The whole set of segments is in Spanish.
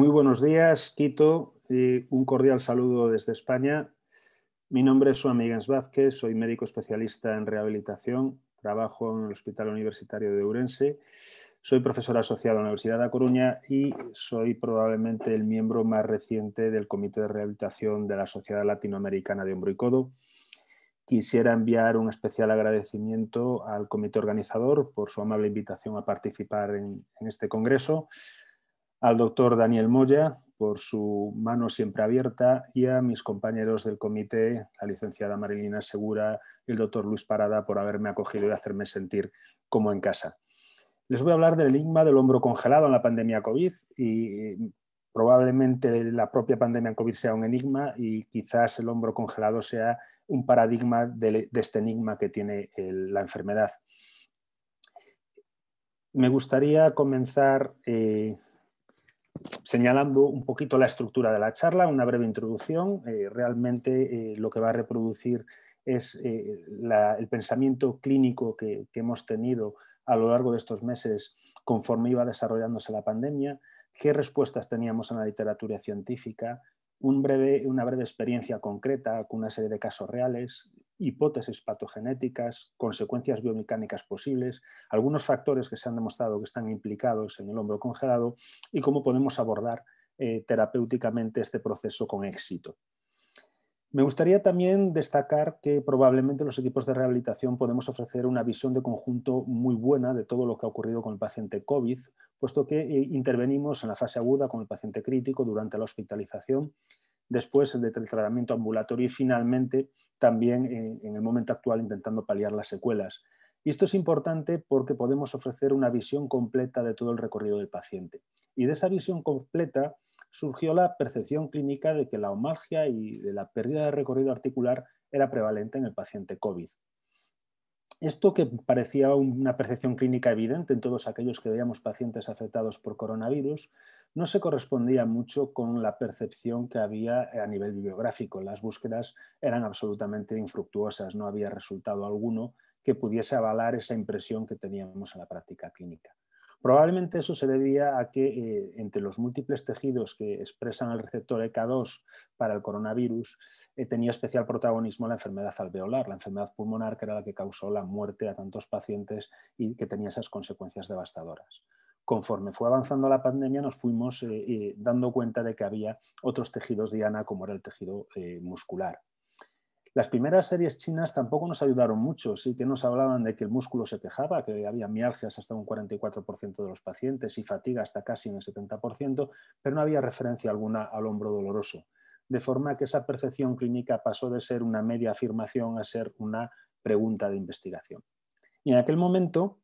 Muy buenos días, Quito. un cordial saludo desde España. Mi nombre es Juan Miguel Vázquez, soy médico especialista en rehabilitación, trabajo en el Hospital Universitario de Urense, soy profesor asociado a la Universidad de La Coruña y soy probablemente el miembro más reciente del Comité de Rehabilitación de la Sociedad Latinoamericana de Hombro y Codo. Quisiera enviar un especial agradecimiento al comité organizador por su amable invitación a participar en este congreso al doctor Daniel Moya por su mano siempre abierta y a mis compañeros del comité, la licenciada Marilina Segura y el doctor Luis Parada por haberme acogido y hacerme sentir como en casa. Les voy a hablar del enigma del hombro congelado en la pandemia COVID y mm, probablemente la propia pandemia COVID sea un enigma y quizás el hombro congelado sea un paradigma de, este enigma que tiene la enfermedad. Me gustaría comenzar eh, señalando un poquito la estructura de la charla, una breve introducción. Eh, realmente eh, lo que va a reproducir es eh, el pensamiento clínico que, hemos tenido a lo largo de estos meses conforme iba desarrollándose la pandemia, qué respuestas teníamos en la literatura científica, un breve, una breve experiencia concreta con una serie de casos reales, hipótesis patogenéticas, consecuencias biomecánicas posibles, algunos factores que se han demostrado que están implicados en el hombro congelado y cómo podemos abordar eh, terapéuticamente este proceso con éxito. Me gustaría también destacar que probablemente los equipos de rehabilitación podemos ofrecer una visión de conjunto muy buena de todo lo que ha ocurrido con el paciente COVID, puesto que eh, intervenimos en la fase aguda con el paciente crítico durante la hospitalización después del tratamiento ambulatorio y finalmente también eh, en, el momento actual intentando paliar las secuelas. Y esto es importante porque podemos ofrecer una visión completa de todo el recorrido del paciente. Y de esa visión completa surgió la percepción clínica de que la omalgia y de la pérdida de recorrido articular era prevalente en el paciente COVID. Esto que parecía una percepción clínica evidente en todos aquellos que veíamos pacientes afectados por coronavirus, no se correspondía mucho con la percepción que había eh, a nivel bibliográfico. Las búsquedas eran absolutamente infructuosas, no había resultado alguno que pudiese avalar esa impresión que teníamos en la práctica clínica. Probablemente eso se debía a que eh, entre los múltiples tejidos que expresan el receptor EK2 para el coronavirus eh, tenía especial protagonismo la enfermedad alveolar, la enfermedad pulmonar que era la que causó la muerte a tantos pacientes y que tenía esas consecuencias devastadoras conforme fue avanzando la pandemia nos fuimos eh, dando cuenta de que había otros tejidos diana como era el tejido muscular. Las primeras series chinas tampoco nos ayudaron mucho, sí que nos hablaban de que el músculo se quejaba, que había mialgias hasta un 44% de los pacientes y fatiga hasta casi en el 70%, pero no había referencia alguna al hombro doloroso. De forma que esa percepción clínica pasó de ser una media afirmación a ser una pregunta de investigación. Y en aquel momento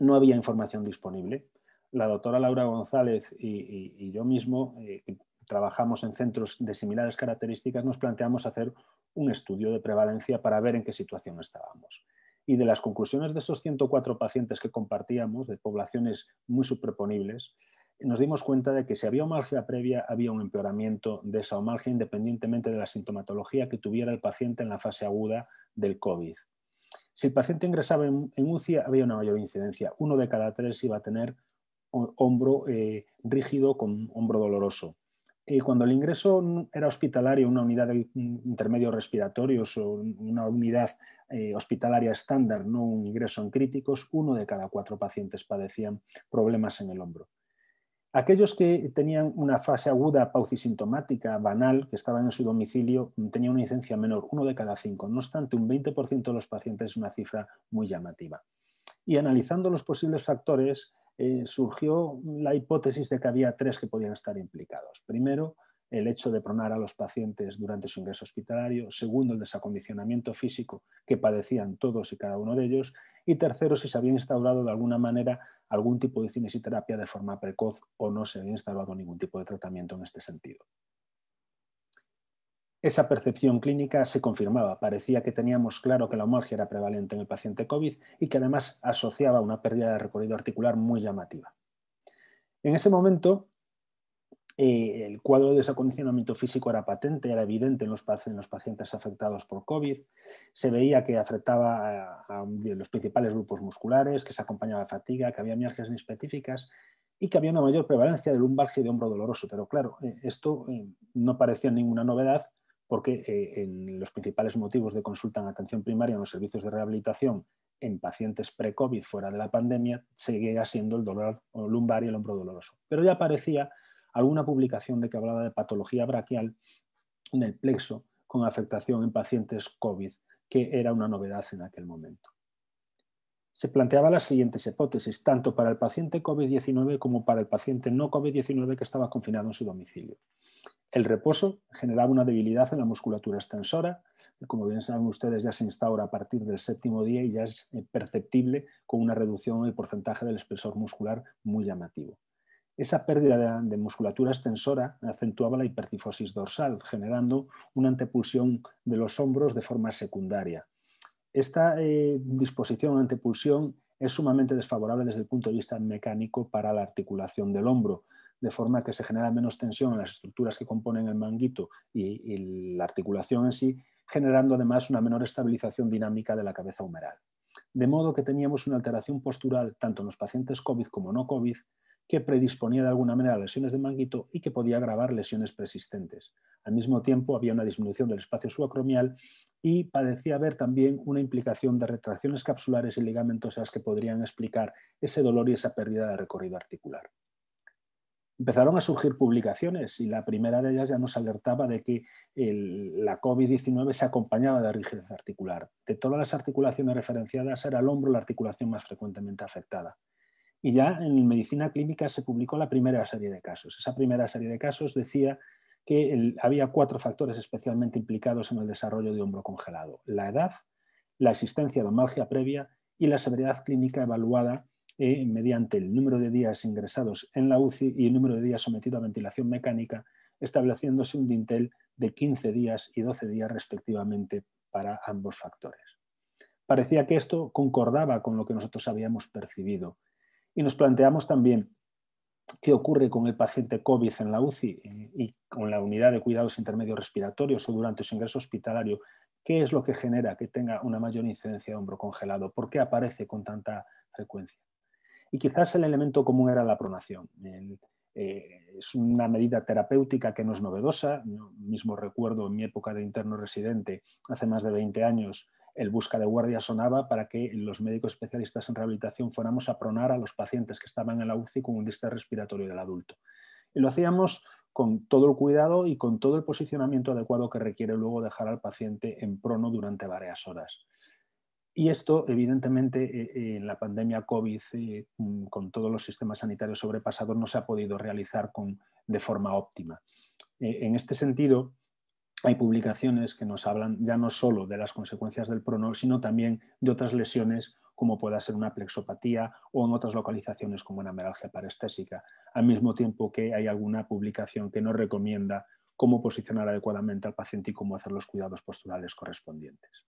no había información disponible. La doctora Laura González y, yo mismo, eh, que trabajamos en centros de similares características, nos planteamos hacer un estudio de prevalencia para ver en qué situación estábamos. Y de las conclusiones de esos 104 pacientes que compartíamos, de poblaciones muy superponibles, nos dimos cuenta de que si había homalgia previa, había un empeoramiento de esa homalgia independientemente de la sintomatología que tuviera el paciente en la fase aguda del COVID. Si el paciente ingresaba en, UCI, había una mayor incidencia. Uno de cada tres iba a tener hombro eh, rígido con hombro doloroso. Eh, cuando el ingreso era hospitalario, una unidad de mm, intermedios respiratorios o una unidad eh, hospitalaria estándar, no un ingreso en críticos, uno de cada cuatro pacientes padecían problemas en el hombro. Aquellos que tenían una fase aguda paucisintomática banal, que estaban en su domicilio, mm, tenían una incidencia menor, uno de cada cinco. No obstante, un 20% de los pacientes es una cifra muy llamativa. Y analizando los posibles factores, eh, surgió la hipótesis de que había tres que podían estar implicados. Primero, el hecho de pronar a los pacientes durante su ingreso hospitalario, segundo, el desacondicionamiento físico que padecían todos y cada uno de ellos, y tercero, si se había instaurado de alguna manera algún tipo de cinesiterapia de forma precoz o no se había instaurado ningún tipo de tratamiento en este sentido. Esa percepción clínica se confirmaba. Parecía que teníamos claro que la homalgia era prevalente en el paciente COVID y que además asociaba una pérdida de recorrido articular muy llamativa. En ese momento, eh, el cuadro de desacondicionamiento físico era patente, era evidente en los, pacientes afectados por COVID. Se veía que afectaba a, los principales grupos musculares, que se acompañaba de fatiga, que había mialgias específicas y que había una mayor prevalencia de lumbalgia y de hombro doloroso. Pero claro, eh, esto eh, no parecía ninguna novedad porque eh, en los principales motivos de consulta en atención primaria en los servicios de rehabilitación en pacientes pre-COVID fuera de la pandemia seguía siendo el dolor lumbar y el hombro doloroso. Pero ya aparecía alguna publicación de que hablaba de patología braquial del plexo con afectación en pacientes COVID, que era una novedad en aquel momento. Se planteaba las siguientes hipótesis, tanto para el paciente COVID-19 como para el paciente no COVID-19 que estaba confinado en su domicilio. El reposo generaba una debilidad en la musculatura extensora, como bien saben ustedes ya se instaura a partir del séptimo día y ya es eh, perceptible con una reducción del porcentaje del espesor muscular muy llamativo. Esa pérdida de, musculatura extensora acentuaba la hipercifosis dorsal, generando una antepulsión de los hombros de forma secundaria. Esta disposición eh, disposición antepulsión es sumamente desfavorable desde el punto de vista mecánico para la articulación del hombro, de forma que se genera menos tensión en las estructuras que componen el manguito y, la articulación en sí, generando además una menor estabilización dinámica de la cabeza humeral. De modo que teníamos una alteración postural tanto en los pacientes COVID como no COVID que predisponía de alguna manera a lesiones de manguito y que podía agravar lesiones persistentes. Al mismo tiempo había una disminución del espacio subacromial y parecía haber también una implicación de retracciones capsulares y ligamentosas que podrían explicar ese dolor y esa pérdida de recorrido articular empezaron a surgir publicaciones y la primera de ellas ya nos alertaba de que la COVID-19 se acompañaba de rigidez articular. De todas las articulaciones referenciadas era el hombro la articulación más frecuentemente afectada. Y ya en medicina clínica se publicó la primera serie de casos. Esa primera serie de casos decía que había cuatro factores especialmente implicados en el desarrollo de hombro congelado. La edad, la existencia de malgía previa y la severidad clínica evaluada mediante el número de días ingresados en la UCI y el número de días sometido a ventilación mecánica, estableciéndose un dintel de 15 días y 12 días respectivamente para ambos factores. Parecía que esto concordaba con lo que nosotros habíamos percibido y nos planteamos también qué ocurre con el paciente COVID en la UCI y con la unidad de cuidados intermedios respiratorios o durante su ingreso hospitalario, qué es lo que genera que tenga una mayor incidencia de hombro congelado, por qué aparece con tanta frecuencia y quizás el elemento común era la pronación. Eh, es una medida terapéutica que no es novedosa. Yo mismo recuerdo en mi época de interno residente, hace más de 20 años, el busca de guardia sonaba para que los médicos especialistas en rehabilitación fuéramos a pronar a los pacientes que estaban en la UCI con un distrés respiratorio del adulto. Y lo hacíamos con todo el cuidado y con todo el posicionamiento adecuado que requiere luego dejar al paciente en prono durante varias horas. Y esto, evidentemente, en eh, eh, la pandemia COVID, eh, mm, con todos los sistemas sanitarios sobrepasados, no se ha podido realizar de forma óptima. en este sentido, hay publicaciones que nos hablan ya no solo de las consecuencias del prono, sino también de otras lesiones como pueda ser una plexopatía o en otras localizaciones como una meralgia parestésica, al mismo tiempo que hay alguna publicación que nos recomienda cómo posicionar adecuadamente al paciente y cómo hacer los cuidados posturales correspondientes.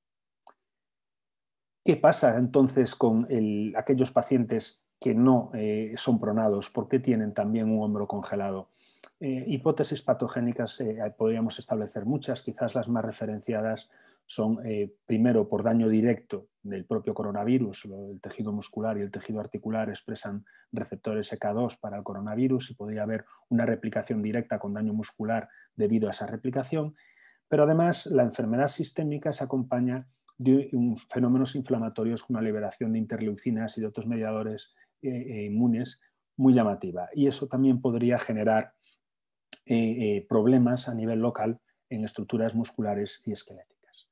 ¿Qué pasa entonces con aquellos pacientes que no eh, son pronados? ¿Por qué tienen también un hombro congelado? Eh, hipótesis patogénicas eh, podríamos establecer muchas, quizás las más referenciadas son primero por daño directo del propio coronavirus, el tejido muscular y el tejido articular expresan receptores EK2 para el coronavirus y podría haber una replicación directa con daño muscular debido a esa replicación, pero además la enfermedad sistémica se acompaña de fenómenos inflamatorios con una liberación de interleucinas y de otros mediadores eh, eh, inmunes muy llamativa. Y eso también podría generar eh, problemas a nivel local en estructuras musculares y esqueléticas.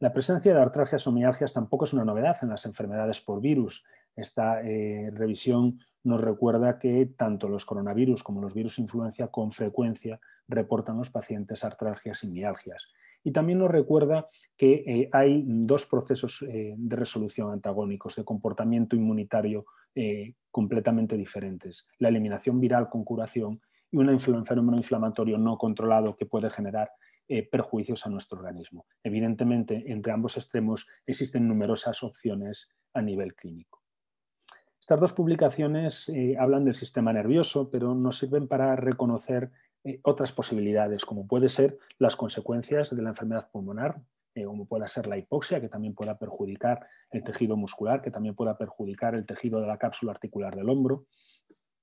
La presencia de artralgias o mialgias tampoco es una novedad en las enfermedades por virus. Esta revisión nos recuerda que tanto los coronavirus como los virus influencia con frecuencia reportan los pacientes artralgias y mialgias y también nos recuerda que eh, hay dos procesos eh, de resolución antagónicos, de comportamiento inmunitario eh, completamente diferentes. La eliminación viral con curación y un fenómeno inflamatorio no controlado que puede generar perjuicios a nuestro organismo. Evidentemente, entre ambos extremos existen numerosas opciones a nivel clínico. Estas dos publicaciones hablan del sistema nervioso, pero nos sirven para reconocer eh, otras posibilidades, como puede ser las consecuencias de la enfermedad pulmonar, eh, como pueda ser la hipoxia, que también pueda perjudicar el tejido muscular, que también pueda perjudicar el tejido de la cápsula articular del hombro,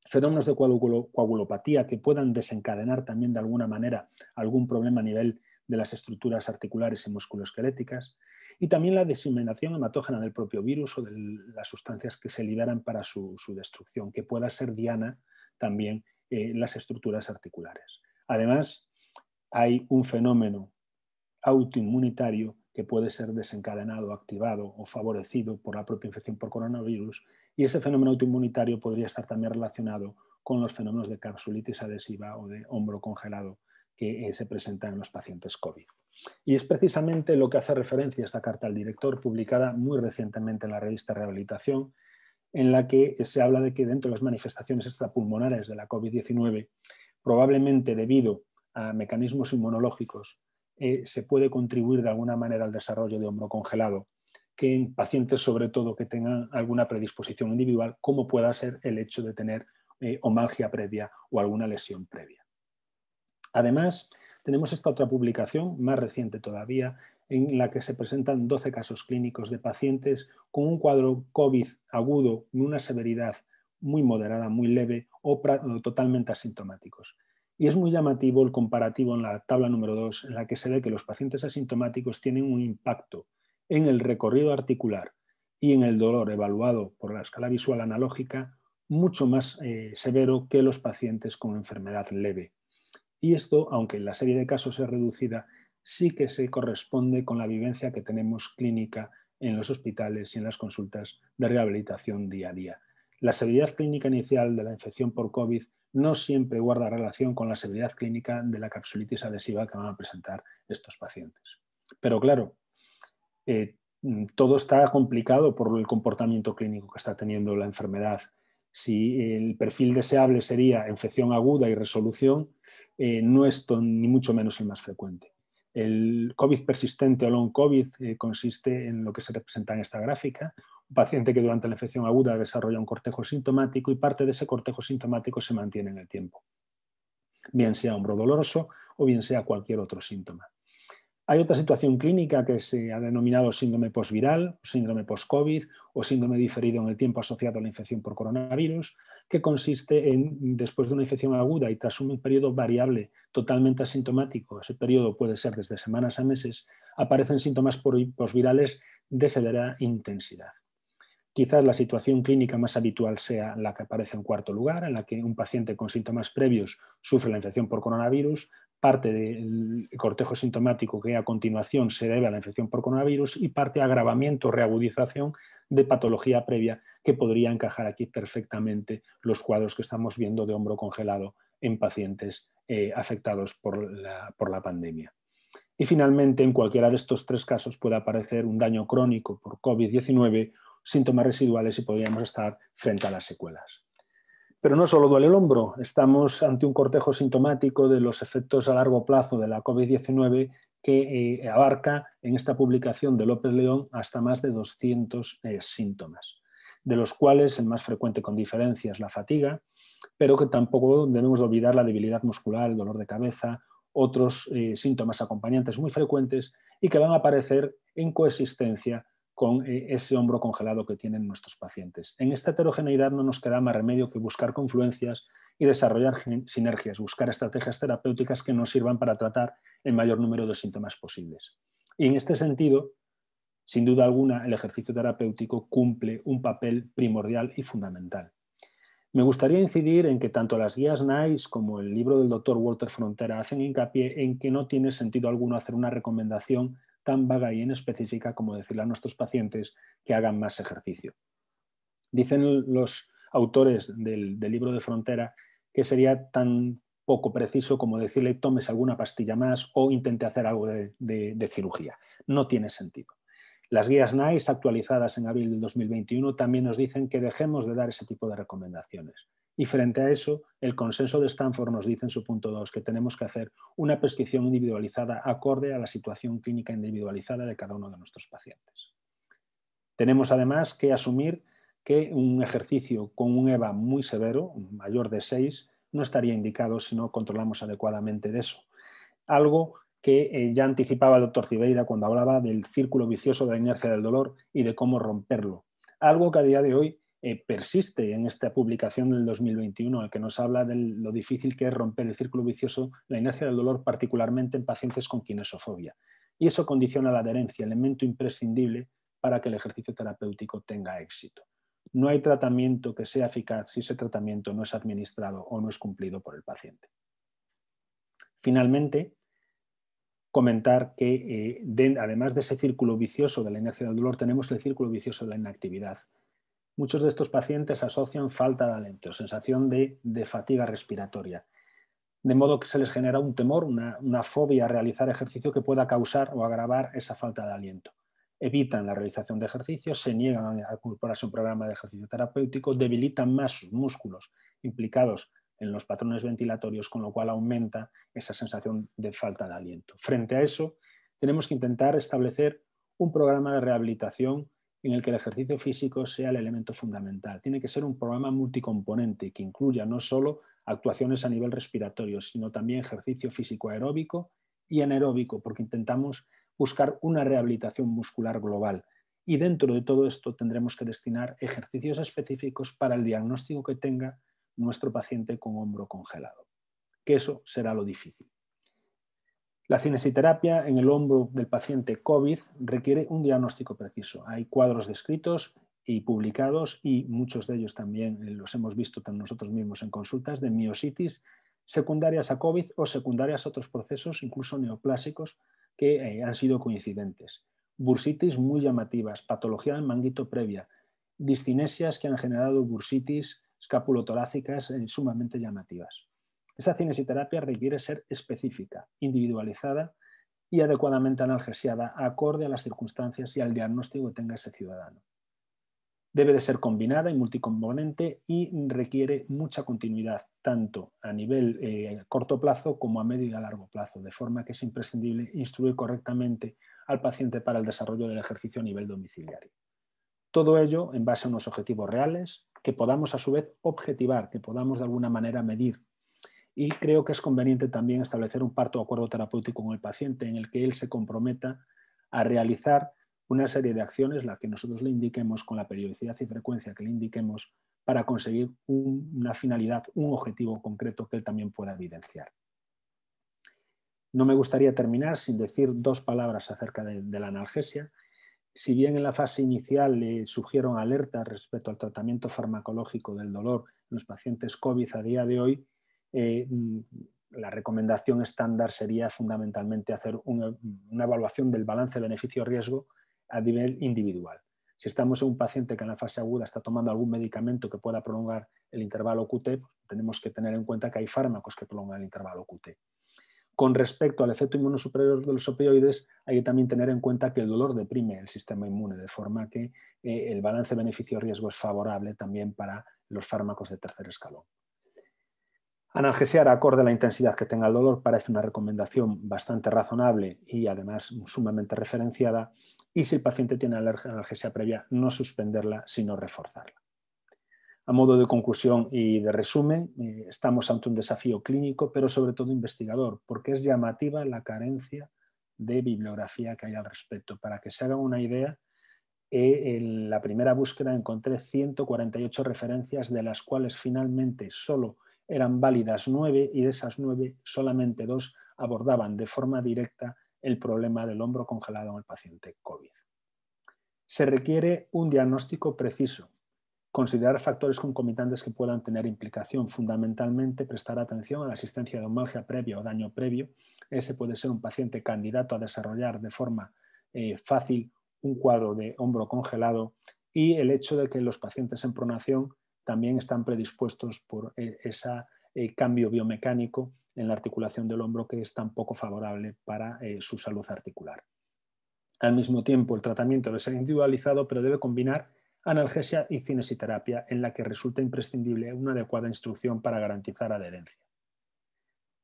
fenómenos de coagulopatía que puedan desencadenar también de alguna manera algún problema a nivel de las estructuras articulares y musculoesqueléticas, y también la diseminación hematógena del propio virus o de las sustancias que se liberan para su, su destrucción, que pueda ser diana también eh, las estructuras articulares. Además, hay un fenómeno autoinmunitario que puede ser desencadenado, activado o favorecido por la propia infección por coronavirus y ese fenómeno autoinmunitario podría estar también relacionado con los fenómenos de capsulitis adhesiva o de hombro congelado que eh, se presentan en los pacientes COVID. Y es precisamente lo que hace referencia esta carta al director, publicada muy recientemente en la revista Rehabilitación, en la que se habla de que dentro de las manifestaciones extrapulmonares de la COVID-19, probablemente debido a mecanismos inmunológicos, eh, se puede contribuir de alguna manera al desarrollo de hombro congelado, que en pacientes sobre todo que tengan alguna predisposición individual, como pueda ser el hecho de tener homalgia eh, previa o alguna lesión previa. Además, tenemos esta otra publicación, más reciente todavía, en la que se presentan 12 casos clínicos de pacientes con un cuadro COVID agudo y una severidad muy moderada, muy leve o, totalmente asintomáticos. Y es muy llamativo el comparativo en la tabla número 2, en la que se ve que los pacientes asintomáticos tienen un impacto en el recorrido articular y en el dolor evaluado por la escala visual analógica mucho más eh, severo que los pacientes con enfermedad leve. Y esto, aunque la serie de casos es reducida, sí que se corresponde con la vivencia que tenemos clínica en los hospitales y en las consultas de rehabilitación día a día. La severidad clínica inicial de la infección por COVID no siempre guarda relación con la severidad clínica de la capsulitis adhesiva que van a presentar estos pacientes. Pero claro, eh, todo está complicado por el comportamiento clínico que está teniendo la enfermedad. Si el perfil deseable sería infección aguda y resolución, eh, no es ni mucho menos el más frecuente. El COVID persistente o long COVID eh, consiste en lo que se representa en esta gráfica. Un paciente que durante la infección aguda desarrolla un cortejo sintomático y parte de ese cortejo sintomático se mantiene en el tiempo, bien sea hombro doloroso o bien sea cualquier otro síntoma. Hay otra situación clínica que se ha denominado síndrome postviral, síndrome post-COVID o síndrome diferido en el tiempo asociado a la infección por coronavirus, que consiste en, después de una infección aguda y tras un periodo variable totalmente asintomático, ese periodo puede ser desde semanas a meses, aparecen síntomas postvirales de severa intensidad. Quizás la situación clínica más habitual sea la que aparece en cuarto lugar, en la que un paciente con síntomas previos sufre la infección por coronavirus, parte del cortejo sintomático que a continuación se debe a la infección por coronavirus y parte agravamiento, o reagudización de patología previa que podría encajar aquí perfectamente los cuadros que estamos viendo de hombro congelado en pacientes eh, afectados por la pandemia. Y finalmente, en cualquiera de estos tres casos puede aparecer un daño crónico por COVID-19, síntomas residuales y podríamos estar frente a las secuelas. Pero no solo duele el hombro, estamos ante un cortejo sintomático de los efectos a largo plazo de la COVID-19 que eh, abarca en esta publicación de López León hasta más de 200 eh, síntomas, de los cuales el más frecuente con diferencia es la fatiga, pero que tampoco debemos olvidar la debilidad muscular, el dolor de cabeza, otros eh, síntomas acompañantes muy frecuentes y que van a aparecer en coexistencia con eh, ese hombro congelado que tienen nuestros pacientes. En esta heterogeneidad no nos queda más remedio que buscar confluencias y desarrollar sinergias, buscar estrategias terapéuticas que nos sirvan para tratar el mayor número de síntomas posibles. Y en este sentido, sin duda alguna, el ejercicio terapéutico cumple un papel primordial y fundamental. Me gustaría incidir en que tanto las guías NICE como el libro del doctor Walter Frontera hacen hincapié en que no tiene sentido alguno hacer una recomendación tan vaga y en específica como decirle a nuestros pacientes que hagan más ejercicio. Dicen los autores del, libro de Frontera que sería tan poco preciso como decirle tomes alguna pastilla más o intente hacer algo de, de cirugía. No tiene sentido. Las guías NICE actualizadas en abril del 2021 también nos dicen que dejemos de dar ese tipo de recomendaciones. Y frente a eso, el consenso de Stanford nos dice en su punto 2 que tenemos que hacer una prescripción individualizada acorde a la situación clínica individualizada de cada uno de nuestros pacientes. Tenemos además que asumir que un ejercicio con un EVA muy severo, mayor de 6, no estaría indicado si no controlamos adecuadamente de eso. Algo que eh, ya anticipaba el doctor Cibeira cuando hablaba del círculo vicioso de la inercia del dolor y de cómo romperlo. Algo que a día de hoy eh, persiste en esta publicación del 2021, en el que nos habla de lo difícil que es romper el círculo vicioso, la inercia del dolor, particularmente en pacientes con kinesofobia. Y eso condiciona la adherencia, elemento imprescindible para que el ejercicio terapéutico tenga éxito. No hay tratamiento que sea eficaz si ese tratamiento no es administrado o no es cumplido por el paciente. Finalmente, comentar que eh, además de ese círculo vicioso de la inercia del dolor, tenemos el círculo vicioso de la inactividad Muchos de estos pacientes asocian falta de aliento, sensación de, fatiga respiratoria, de modo que se les genera un temor, una, fobia a realizar ejercicio que pueda causar o agravar esa falta de aliento. Evitan la realización de ejercicios, se niegan a incorporarse a un programa de ejercicio terapéutico, debilitan más sus músculos implicados en los patrones ventilatorios, con lo cual aumenta esa sensación de falta de aliento. Frente a eso, tenemos que intentar establecer un programa de rehabilitación en el que el ejercicio físico sea el elemento fundamental. Tiene que ser un programa multicomponente que incluya no solo actuaciones a nivel respiratorio, sino también ejercicio físico aeróbico y anaeróbico, porque intentamos buscar una rehabilitación muscular global. Y dentro de todo esto tendremos que destinar ejercicios específicos para el diagnóstico que tenga nuestro paciente con hombro congelado, que eso será lo difícil. La cinesiterapia en el hombro del paciente COVID requiere un diagnóstico preciso. Hay cuadros descritos y publicados y muchos de ellos también eh, los hemos visto nosotros mismos en consultas de miositis secundarias a COVID o secundarias a otros procesos, incluso neoplásicos, que eh, han sido coincidentes. Bursitis muy llamativas, patología del manguito previa, discinesias que han generado bursitis escapulotorácicas eh, sumamente llamativas. Esa cinesioterapia requiere ser específica, individualizada y adecuadamente analgesiada, acorde a las circunstancias y al diagnóstico que tenga ese ciudadano. Debe de ser combinada y multicomponente y requiere mucha continuidad, tanto a nivel eh, corto plazo como a medio y a largo plazo, de forma que es imprescindible instruir correctamente al paciente para el desarrollo del ejercicio a nivel domiciliario. Todo ello en base a unos objetivos reales que podamos a su vez objetivar, que podamos de alguna manera medir y creo que es conveniente también establecer un parto o acuerdo terapéutico con el paciente en el que él se comprometa a realizar una serie de acciones, la que nosotros le indiquemos con la periodicidad y frecuencia que le indiquemos para conseguir una finalidad, un objetivo concreto que él también pueda evidenciar. No me gustaría terminar sin decir dos palabras acerca de, de la analgesia. Si bien en la fase inicial le surgieron alertas respecto al tratamiento farmacológico del dolor en los pacientes COVID a día de hoy, eh, mm, la recomendación estándar sería fundamentalmente hacer una, evaluación del balance beneficio-riesgo a nivel individual. Si estamos en un paciente que en la fase aguda está tomando algún medicamento que pueda prolongar el intervalo QT, pues tenemos que tener en cuenta que hay fármacos que prolongan el intervalo QT. Con respecto al efecto inmunosuperior de los opioides, hay que también tener en cuenta que el dolor deprime el sistema inmune, de forma que eh, el balance beneficio-riesgo es favorable también para los fármacos de tercer escalón. Analgesiar acorde a la intensidad que tenga el dolor parece una recomendación bastante razonable y además sumamente referenciada. Y si el paciente tiene analgesia previa, no suspenderla, sino reforzarla. A modo de conclusión y de resumen, eh, estamos ante un desafío clínico, pero sobre todo investigador, porque es llamativa la carencia de bibliografía que hay al respecto. Para que se hagan una idea, eh, en la primera búsqueda encontré 148 referencias, de las cuales finalmente solo eran válidas nueve y de esas nueve solamente dos abordaban de forma directa el problema del hombro congelado en el paciente COVID. Se requiere un diagnóstico preciso, considerar factores concomitantes que puedan tener implicación, fundamentalmente prestar atención a la existencia de homalgia previa o daño previo. Ese puede ser un paciente candidato a desarrollar de forma eh, fácil un cuadro de hombro congelado y el hecho de que los pacientes en pronación también están predispuestos por eh, ese eh, cambio biomecánico en la articulación del hombro que es tan poco favorable para eh, su salud articular. Al mismo tiempo, el tratamiento debe ser individualizado, pero debe combinar analgesia y cinesiterapia, en la que resulta imprescindible una adecuada instrucción para garantizar adherencia.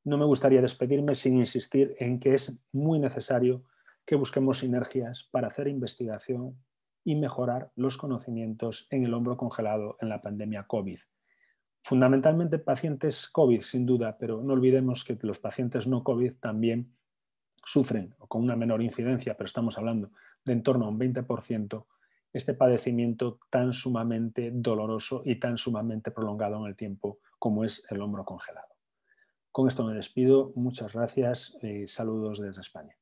No me gustaría despedirme sin insistir en que es muy necesario que busquemos sinergias para hacer investigación y mejorar los conocimientos en el hombro congelado en la pandemia COVID. Fundamentalmente pacientes COVID, sin duda, pero no olvidemos que los pacientes no COVID también sufren, con una menor incidencia, pero estamos hablando de en torno a un 20%, este padecimiento tan sumamente doloroso y tan sumamente prolongado en el tiempo como es el hombro congelado. Con esto me despido, muchas gracias y eh, saludos desde España.